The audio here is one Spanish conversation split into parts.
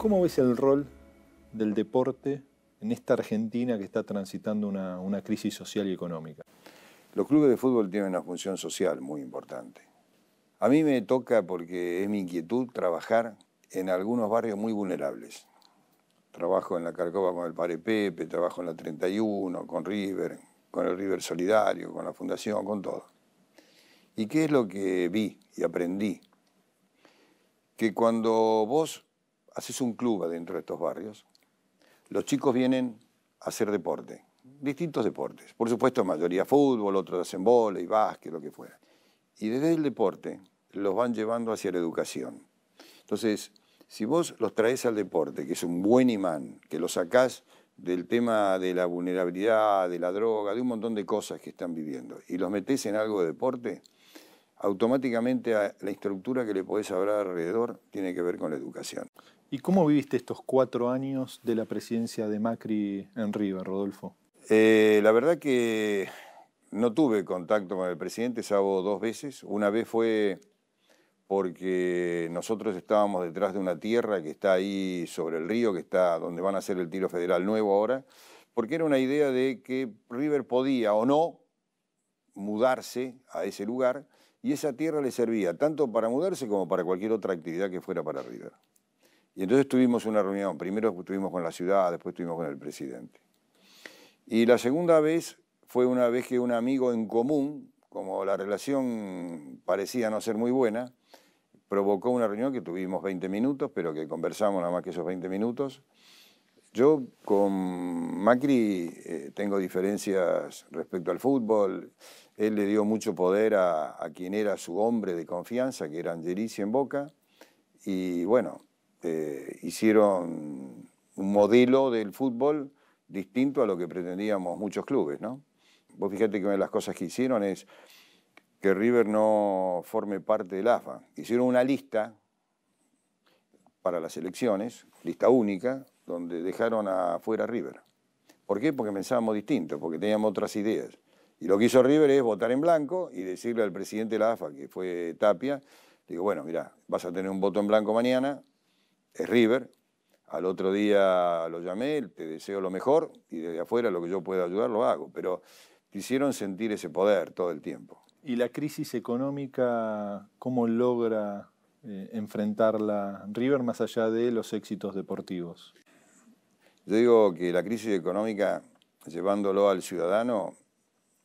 ¿Cómo ves el rol del deporte en esta Argentina que está transitando una, crisis social y económica? Los clubes de fútbol tienen una función social muy importante. A mí me toca, porque es mi inquietud, trabajar en algunos barrios muy vulnerables. Trabajo en la Carcova con el Pare Pepe, trabajo en la 31, con River, con el River Solidario, con la Fundación, con todo. ¿Y qué es lo que vi y aprendí? Que cuando vos haces un club adentro de estos barrios, los chicos vienen a hacer deporte, distintos deportes. Por supuesto, mayoría fútbol, otros hacen bola y básquet, lo que fuera. Y desde el deporte los van llevando hacia la educación. Entonces, si vos los traes al deporte, que es un buen imán, que los sacás del tema de la vulnerabilidad, de la droga, de un montón de cosas que están viviendo, y los metés en algo de deporte, automáticamente la estructura que le podés hablar alrededor tiene que ver con la educación. ¿Y cómo viviste estos cuatro años de la presidencia de Macri en River, Rodolfo? Eh, la verdad que no tuve contacto con el presidente, salvo dos veces. Una vez fue porque nosotros estábamos detrás de una tierra que está ahí sobre el río, que está donde van a hacer el tiro federal nuevo ahora, porque era una idea de que River podía o no mudarse a ese lugar y esa tierra le servía tanto para mudarse como para cualquier otra actividad que fuera para River. Y entonces tuvimos una reunión, primero estuvimos con la ciudad, después estuvimos con el presidente. Y la segunda vez fue una vez que un amigo en común, como la relación parecía no ser muy buena, provocó una reunión que tuvimos 20 minutos, pero que conversamos nada más que esos 20 minutos, yo con Macri eh, tengo diferencias respecto al fútbol. Él le dio mucho poder a, quien era su hombre de confianza, que era Angelici en Boca. Y bueno, eh, hicieron un modelo del fútbol distinto a lo que pretendíamos muchos clubes, ¿no? Vos fíjate que una de las cosas que hicieron es que River no forme parte del AFA. Hicieron una lista para las elecciones, lista única, donde dejaron afuera a River. ¿Por qué? Porque pensábamos distinto, porque teníamos otras ideas. Y lo que hizo River es votar en blanco y decirle al presidente de la AFA, que fue Tapia, digo, bueno, mira, vas a tener un voto en blanco mañana, es River. Al otro día lo llamé, te deseo lo mejor y desde afuera lo que yo pueda ayudar lo hago. Pero te hicieron sentir ese poder todo el tiempo. ¿Y la crisis económica, cómo logra eh, enfrentarla River más allá de los éxitos deportivos? Yo digo que la crisis económica, llevándolo al ciudadano,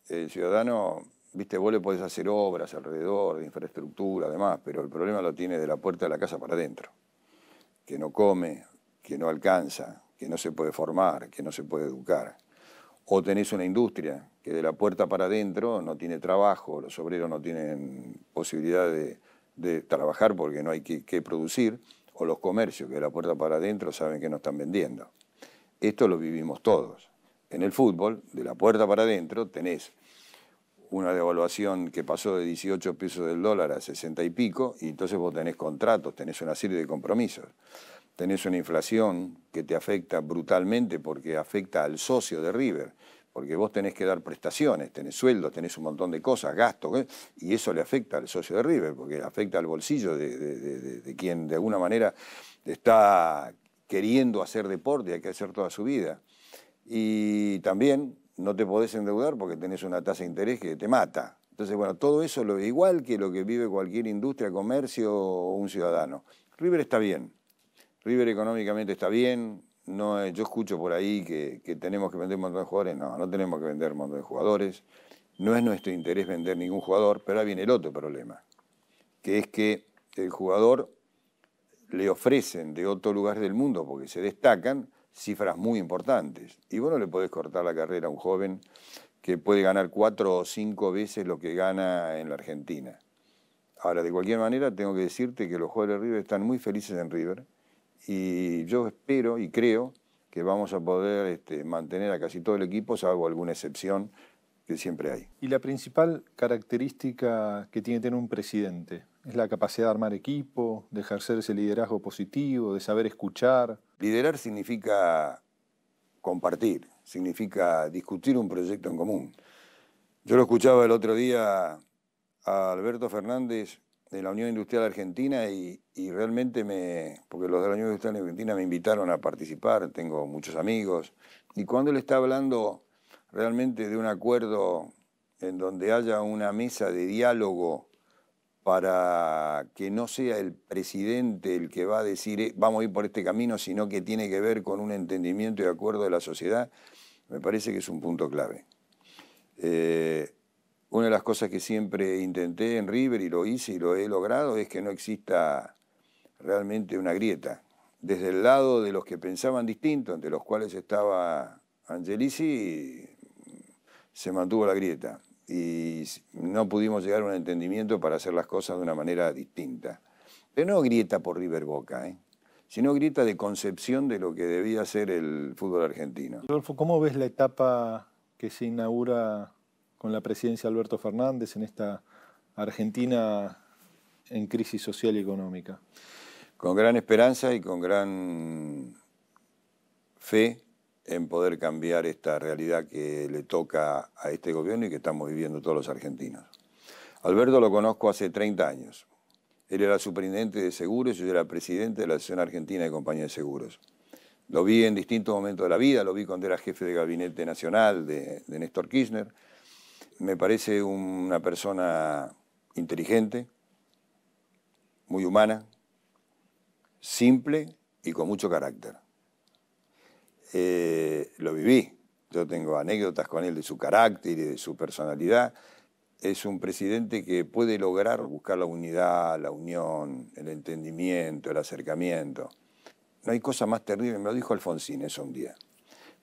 el ciudadano, viste, vos le podés hacer obras alrededor, de infraestructura, además, pero el problema lo tiene de la puerta de la casa para adentro, que no come, que no alcanza, que no se puede formar, que no se puede educar. O tenés una industria que de la puerta para adentro no tiene trabajo, los obreros no tienen posibilidad de, trabajar porque no hay qué producir, o los comercios que de la puerta para adentro saben que no están vendiendo. Esto lo vivimos todos. En el fútbol, de la puerta para adentro, tenés una devaluación que pasó de 18 pesos del dólar a 60 y pico, y entonces vos tenés contratos, tenés una serie de compromisos. Tenés una inflación que te afecta brutalmente porque afecta al socio de River, porque vos tenés que dar prestaciones, tenés sueldos, tenés un montón de cosas, gastos, ¿eh? y eso le afecta al socio de River, porque afecta al bolsillo de, de quien de alguna manera está queriendo hacer deporte, hay que hacer toda su vida. Y también no te podés endeudar porque tenés una tasa de interés que te mata. Entonces, bueno, todo eso lo igual que lo que vive cualquier industria, comercio o un ciudadano. River está bien. River económicamente está bien. No, eh, yo escucho por ahí que, tenemos que vender un montón de jugadores. No, no tenemos que vender un montón de jugadores. No es nuestro interés vender ningún jugador, pero ahí viene el otro problema, que es que el jugador le ofrecen de otro lugar del mundo porque se destacan cifras muy importantes. Y vos no le podés cortar la carrera a un joven que puede ganar cuatro o cinco veces lo que gana en la Argentina. Ahora, de cualquier manera, tengo que decirte que los jugadores de River están muy felices en River y yo espero y creo que vamos a poder este, mantener a casi todo el equipo, salvo alguna excepción que siempre hay. ¿Y la principal característica que tiene que tener un presidente es la capacidad de armar equipo, de ejercer ese liderazgo positivo, de saber escuchar. Liderar significa compartir, significa discutir un proyecto en común. Yo lo escuchaba el otro día a Alberto Fernández de la Unión Industrial Argentina y, realmente me, porque los de la Unión Industrial Argentina me invitaron a participar, tengo muchos amigos, y cuando él está hablando realmente de un acuerdo en donde haya una mesa de diálogo para que no sea el presidente el que va a decir eh, vamos a ir por este camino, sino que tiene que ver con un entendimiento y acuerdo de la sociedad, me parece que es un punto clave. Eh, una de las cosas que siempre intenté en River y lo hice y lo he logrado es que no exista realmente una grieta. Desde el lado de los que pensaban distinto, entre los cuales estaba Angelici, se mantuvo la grieta y no pudimos llegar a un entendimiento para hacer las cosas de una manera distinta. Pero no grieta por River Boca, ¿eh? sino grieta de concepción de lo que debía ser el fútbol argentino. Rodolfo, ¿cómo ves la etapa que se inaugura con la presidencia de Alberto Fernández en esta Argentina en crisis social y económica? Con gran esperanza y con gran fe en poder cambiar esta realidad que le toca a este gobierno y que estamos viviendo todos los argentinos. Alberto lo conozco hace 30 años. Él era superintendente de seguros y yo era presidente de la Asociación Argentina de Compañías de Seguros. Lo vi en distintos momentos de la vida, lo vi cuando era jefe de gabinete nacional de, de Néstor Kirchner. Me parece una persona inteligente, muy humana, simple y con mucho carácter. Eh, lo viví. Yo tengo anécdotas con él de su carácter y de su personalidad. Es un presidente que puede lograr buscar la unidad, la unión, el entendimiento, el acercamiento. No hay cosa más terrible, me lo dijo Alfonsín eso un día,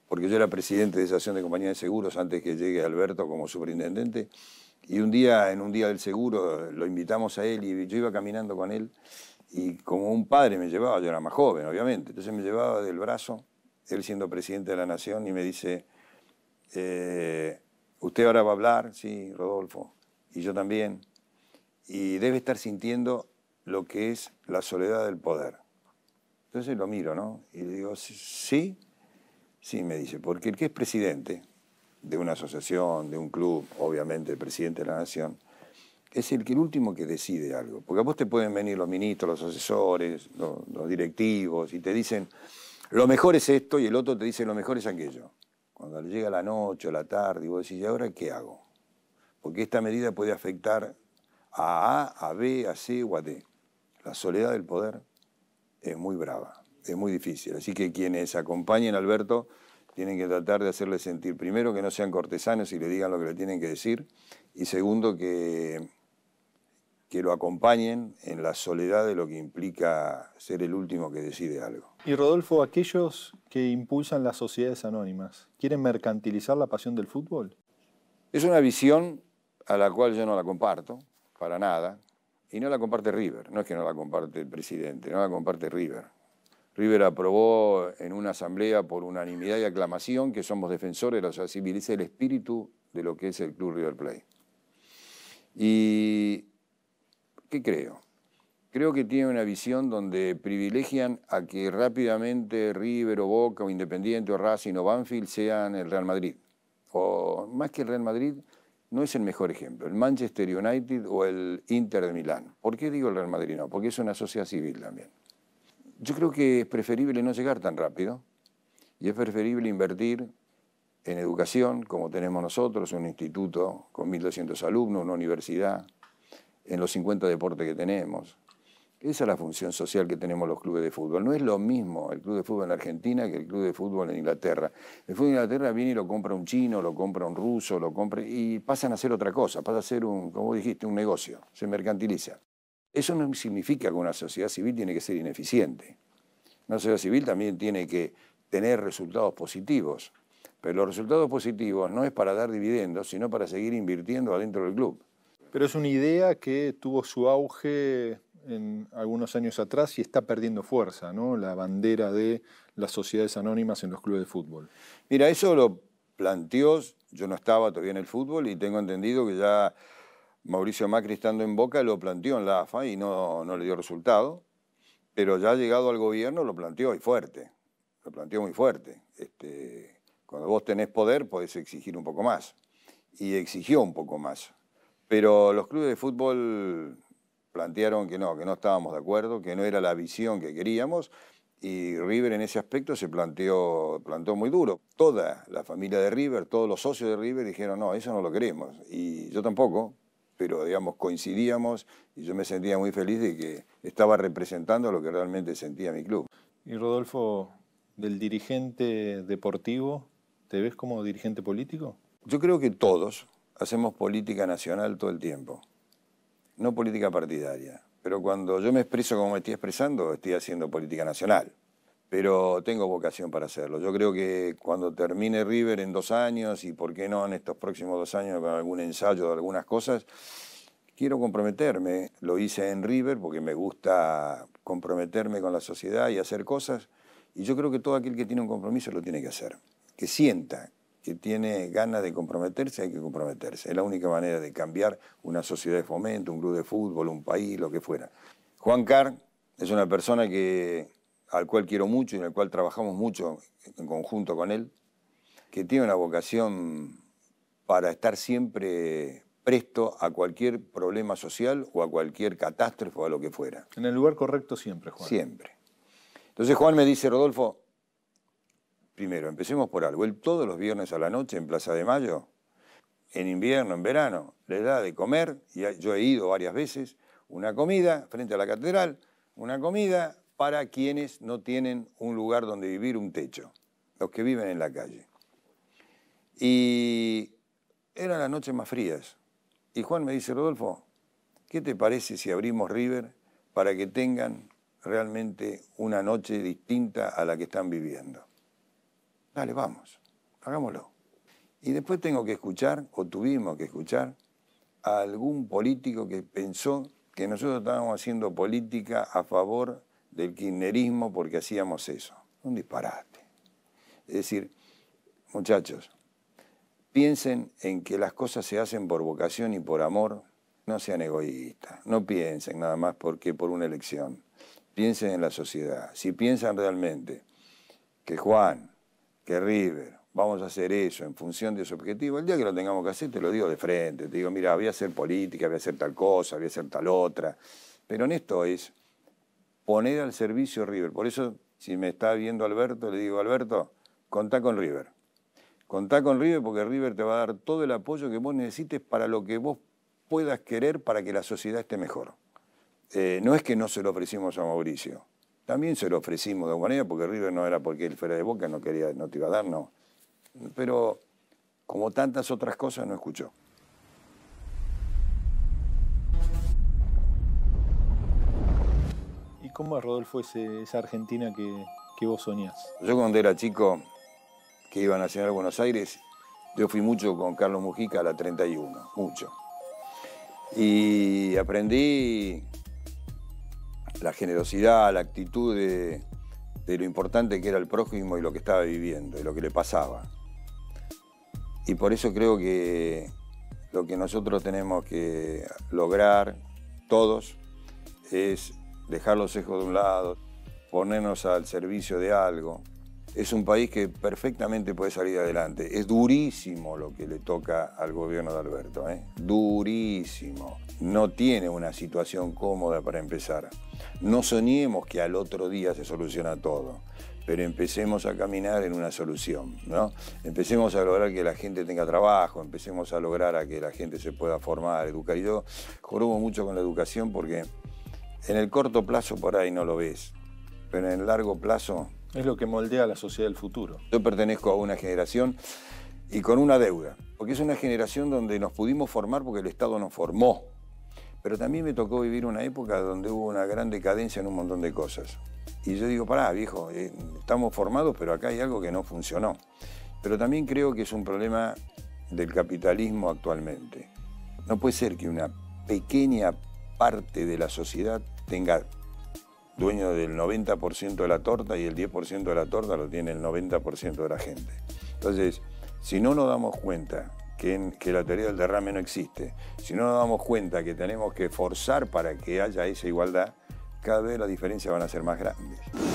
porque yo era presidente de esa acción de compañía de seguros antes que llegue Alberto como superintendente, y un día, en un día del seguro, lo invitamos a él y yo iba caminando con él, y como un padre me llevaba, yo era más joven, obviamente, entonces me llevaba del brazo él siendo presidente de la Nación, y me dice, eh, usted ahora va a hablar, sí, Rodolfo, y yo también, y debe estar sintiendo lo que es la soledad del poder. Entonces lo miro, ¿no? Y le digo, sí, sí, me dice, porque el que es presidente de una asociación, de un club, obviamente el presidente de la Nación, es el, que, el último que decide algo. Porque a vos te pueden venir los ministros, los asesores, los directivos, y te dicen, lo mejor es esto y el otro te dice lo mejor es aquello. Cuando llega la noche o la tarde y vos decís, ¿y ahora qué hago? Porque esta medida puede afectar a A, a B, a C o a D. La soledad del poder es muy brava, es muy difícil. Así que quienes acompañen a Alberto tienen que tratar de hacerle sentir, primero, que no sean cortesanos y le digan lo que le tienen que decir, y segundo, que que lo acompañen en la soledad de lo que implica ser el último que decide algo. Y Rodolfo, aquellos que impulsan las sociedades anónimas, ¿quieren mercantilizar la pasión del fútbol? Es una visión a la cual yo no la comparto, para nada, y no la comparte River, no es que no la comparte el presidente, no la comparte River. River aprobó en una asamblea por unanimidad y aclamación que somos defensores de la sociedad civil, es el espíritu de lo que es el Club River Play. Y ¿Qué creo? Creo que tiene una visión donde privilegian a que rápidamente River o Boca o Independiente o Racing o Banfield sean el Real Madrid. O más que el Real Madrid, no es el mejor ejemplo, el Manchester United o el Inter de Milán. ¿Por qué digo el Real Madrid? No, porque es una sociedad civil también. Yo creo que es preferible no llegar tan rápido y es preferible invertir en educación, como tenemos nosotros, un instituto con 1.200 alumnos, una universidad, en los 50 deportes que tenemos. Esa es la función social que tenemos los clubes de fútbol. No es lo mismo el club de fútbol en Argentina que el club de fútbol en Inglaterra. El fútbol de Inglaterra viene y lo compra un chino, lo compra un ruso, lo compra y pasan a hacer otra cosa, pasa a ser un, como dijiste, un negocio, se mercantiliza. Eso no significa que una sociedad civil tiene que ser ineficiente. Una sociedad civil también tiene que tener resultados positivos, pero los resultados positivos no es para dar dividendos, sino para seguir invirtiendo adentro del club. Pero es una idea que tuvo su auge en algunos años atrás y está perdiendo fuerza, ¿no? La bandera de las sociedades anónimas en los clubes de fútbol. Mira, eso lo planteó, yo no estaba todavía en el fútbol y tengo entendido que ya Mauricio Macri estando en Boca lo planteó en la AFA y no, le dio resultado, pero ya llegado al gobierno lo planteó y fuerte, lo planteó muy fuerte. Este, cuando vos tenés poder podés exigir un poco más y exigió un poco más. Pero los clubes de fútbol plantearon que no, que no estábamos de acuerdo, que no era la visión que queríamos y River en ese aspecto se planteó, muy duro. Toda la familia de River, todos los socios de River dijeron, no, eso no lo queremos. Y yo tampoco, pero digamos, coincidíamos y yo me sentía muy feliz de que estaba representando lo que realmente sentía mi club. Y Rodolfo, del dirigente deportivo, ¿te ves como dirigente político? Yo creo que todos, hacemos política nacional todo el tiempo, no política partidaria. Pero cuando yo me expreso como me estoy expresando, estoy haciendo política nacional. Pero tengo vocación para hacerlo. Yo creo que cuando termine River en dos años, y por qué no en estos próximos dos años con algún ensayo de algunas cosas, quiero comprometerme. Lo hice en River porque me gusta comprometerme con la sociedad y hacer cosas. Y yo creo que todo aquel que tiene un compromiso lo tiene que hacer. Que sienta que tiene ganas de comprometerse, hay que comprometerse. Es la única manera de cambiar una sociedad de fomento, un club de fútbol, un país, lo que fuera. Juan Carr es una persona que, al cual quiero mucho y en el cual trabajamos mucho en conjunto con él, que tiene una vocación para estar siempre presto a cualquier problema social o a cualquier catástrofe o a lo que fuera. En el lugar correcto siempre, Juan. Siempre. Entonces Juan me dice, Rodolfo, Primero, empecemos por algo. Él todos los viernes a la noche en Plaza de Mayo, en invierno, en verano, le da de comer, y yo he ido varias veces, una comida frente a la catedral, una comida para quienes no tienen un lugar donde vivir, un techo, los que viven en la calle. Y eran las noches más frías. Y Juan me dice, Rodolfo, ¿qué te parece si abrimos River para que tengan realmente una noche distinta a la que están viviendo? Dale, vamos, hagámoslo. Y después tengo que escuchar, o tuvimos que escuchar, a algún político que pensó que nosotros estábamos haciendo política a favor del kirchnerismo porque hacíamos eso. Un disparate. Es decir, muchachos, piensen en que las cosas se hacen por vocación y por amor, no sean egoístas, no piensen nada más porque por una elección, piensen en la sociedad. Si piensan realmente que Juan, que River, vamos a hacer eso en función de ese objetivo, el día que lo tengamos que hacer te lo digo de frente, te digo, mira, voy a hacer política, voy a hacer tal cosa, voy a hacer tal otra, pero en esto es poner al servicio River. Por eso, si me está viendo Alberto, le digo, Alberto, contá con River. Contá con River porque River te va a dar todo el apoyo que vos necesites para lo que vos puedas querer para que la sociedad esté mejor. Eh, no es que no se lo ofrecimos a Mauricio. También se lo ofrecimos de alguna manera, porque River no era porque él fuera de boca, no quería, no te iba a dar, no. Pero como tantas otras cosas, no escuchó. ¿Y cómo es, Rodolfo, ese, esa Argentina que, que vos soñás? Yo cuando era chico, que iba a Nacional de Buenos Aires, yo fui mucho con Carlos Mujica a la 31, mucho. Y aprendí la generosidad, la actitud de, lo importante que era el prójimo y lo que estaba viviendo y lo que le pasaba. Y por eso creo que lo que nosotros tenemos que lograr todos es dejar los sesgos de un lado, ponernos al servicio de algo, es un país que perfectamente puede salir adelante. Es durísimo lo que le toca al gobierno de Alberto, ¿eh? durísimo. No tiene una situación cómoda para empezar. No soñemos que al otro día se soluciona todo, pero empecemos a caminar en una solución, ¿no? Empecemos a lograr que la gente tenga trabajo, empecemos a lograr a que la gente se pueda formar, educar. Y yo jorobo mucho con la educación porque en el corto plazo por ahí no lo ves, pero en el largo plazo es lo que moldea la sociedad del futuro. Yo pertenezco a una generación y con una deuda, porque es una generación donde nos pudimos formar porque el Estado nos formó. Pero también me tocó vivir una época donde hubo una gran decadencia en un montón de cosas. Y yo digo, pará, viejo, eh, estamos formados, pero acá hay algo que no funcionó. Pero también creo que es un problema del capitalismo actualmente. No puede ser que una pequeña parte de la sociedad tenga dueño del 90% de la torta y el 10% de la torta lo tiene el 90% de la gente. Entonces, si no nos damos cuenta que, la teoría del derrame no existe, si no nos damos cuenta que tenemos que forzar para que haya esa igualdad, cada vez las diferencias van a ser más grandes.